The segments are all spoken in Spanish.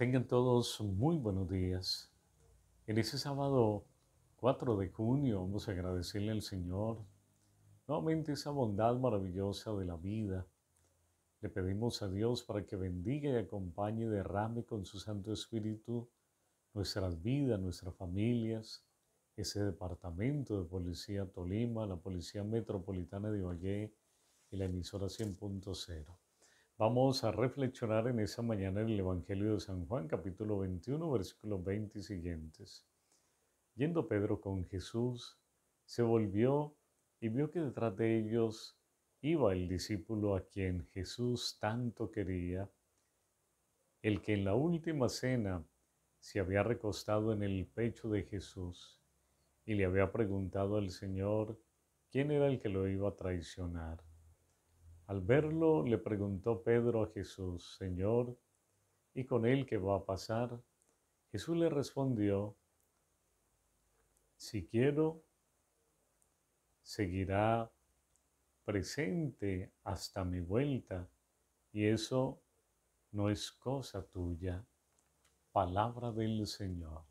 Tengan todos muy buenos días. En este sábado 4 de junio vamos a agradecerle al Señor nuevamente esa bondad maravillosa de la vida. Le pedimos a Dios para que bendiga y acompañe y derrame con su Santo Espíritu nuestras vidas, nuestras familias, ese departamento de Policía Tolima, la Policía Metropolitana de Valle y la emisora 100.0. Vamos a reflexionar en esa mañana en el Evangelio de San Juan, capítulo 21, versículos 20 y siguientes. Yendo Pedro con Jesús, se volvió y vio que detrás de ellos iba el discípulo a quien Jesús tanto quería, el que en la última cena se había recostado en el pecho de Jesús y le había preguntado al Señor quién era el que lo iba a traicionar. Al verlo le preguntó Pedro a Jesús, Señor, ¿y con él qué va a pasar? Jesús le respondió, si quiero, seguirá presente hasta mi vuelta, y eso no es cosa tuya. Palabra del Señor.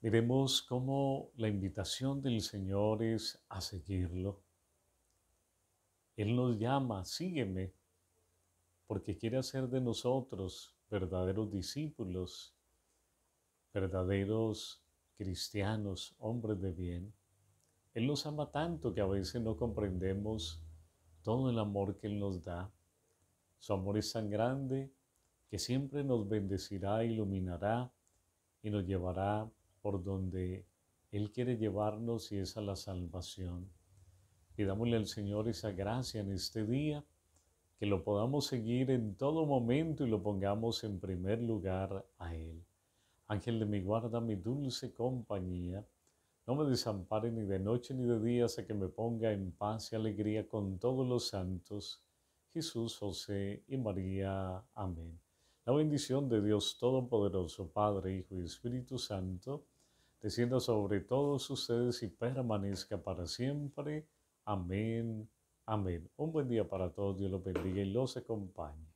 Miremos cómo la invitación del Señor es a seguirlo. Él nos llama, sígueme, porque quiere hacer de nosotros verdaderos discípulos, verdaderos cristianos, hombres de bien. Él nos ama tanto que a veces no comprendemos todo el amor que Él nos da. Su amor es tan grande que siempre nos bendecirá, iluminará y nos llevará por donde Él quiere llevarnos y es a la salvación. Pidámosle al Señor esa gracia en este día, que lo podamos seguir en todo momento y lo pongamos en primer lugar a Él. Ángel de mi guarda, mi dulce compañía, no me desampare ni de noche ni de día hasta que me ponga en paz y alegría con todos los santos, Jesús, José y María. Amén. La bendición de Dios Todopoderoso, Padre, Hijo y Espíritu Santo, descienda sobre todos ustedes y permanezca para siempre. Amén. Amén. Un buen día para todos. Dios los bendiga y los acompañe.